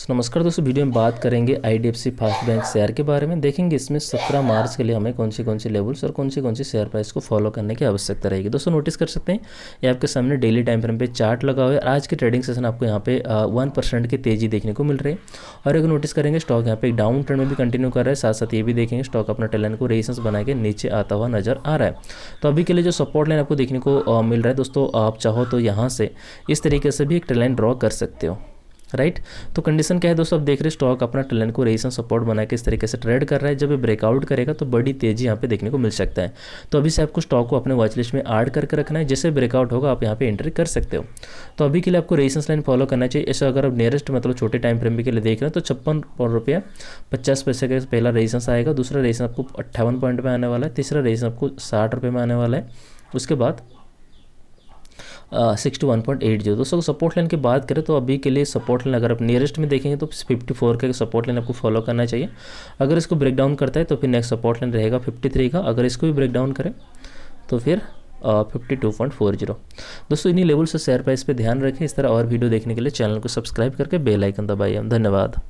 सो नमस्कार दोस्तों वीडियो में बात करेंगे आईडीएफसी फर्स्ट बैंक शेयर के बारे में देखेंगे इसमें 17 मार्च के लिए हमें कौन सी कौन सी लेवल्स और कौन सी कौन सी शेयर प्राइस को फॉलो करने की आवश्यकता रहेगी दोस्तों नोटिस कर सकते हैं ये आपके सामने डेली टाइम फ्रेम पे चार्ट लगा हुआ है आज के ट्रेडिंग सेशन आपको यहाँ पे वन परसेंट की तेजी देखने को मिल रही है और एक नोटिस करेंगे स्टॉक यहाँ पे एक डाउन ट्रेंड में भी कंटिन्यू कर रहा है साथ साथ ये भी देखेंगे स्टॉक अपना टैलेंट को रेसेंस बना के नीचे आता हुआ नजर आ रहा है तो अभी के लिए जो सपोर्ट लाइन आपको देखने को मिल रहा है दोस्तों आप चाहो तो यहाँ से इस तरीके से भी एक ट्रेलाइन ड्रॉ कर सकते हो राइट right? तो कंडीशन क्या है दोस्तों आप देख रहे स्टॉक अपना ट्रेंड को रेजिस्टेंस सपोर्ट बना के इस तरीके से ट्रेड कर रहा है जब ये ब्रेकआउट करेगा तो बड़ी तेजी यहाँ पे देखने को मिल सकता है तो अभी से आपको स्टॉक को अपने वॉच लिस्ट में ऐड करके रखना है जैसे ब्रेकआउट होगा आप यहाँ पे एंट्री कर सकते हो तो अभी के लिए आपको रेजिस्टेंस लाइन फॉलो करना चाहिए ऐसा अगर आप नियरेस्ट मतलब छोटे टाइम फ्रेम के लिए देख रहे हैं तो छप्पन रुपया पचास पैसे का पहला रेजिस्टेंस आएगा दूसरा रेजिस्टेंस आपको अट्ठावन पॉइंट में आने वाला है तीसरा रेजिस्टेंस आपको साठ रुपये में आने वाला है उसके बाद sixty one point eight zero दोस्तों सपोर्ट लाइन की बात करें तो अभी के लिए सपोर्ट लाइन अगर आप नियरेस्ट में देखेंगे तो फिफ्टी फोर का सपोर्ट लाइन आपको फॉलो करना चाहिए अगर इसको ब्रेक डाउन करता है तो फिर नेक्स्ट सपोर्ट लाइन रहेगा फिफ्टी थ्री का अगर इसको भी ब्रेक डाउन करें तो फिर fifty two point four zero दोस्तों इन्हीं लेवल से शेयर प्राइस पर ध्यान रखें इस तरह और वीडियो देखने के लिए चैनल को सब्सक्राइब करके बेलाइकन दबाइए धन्यवाद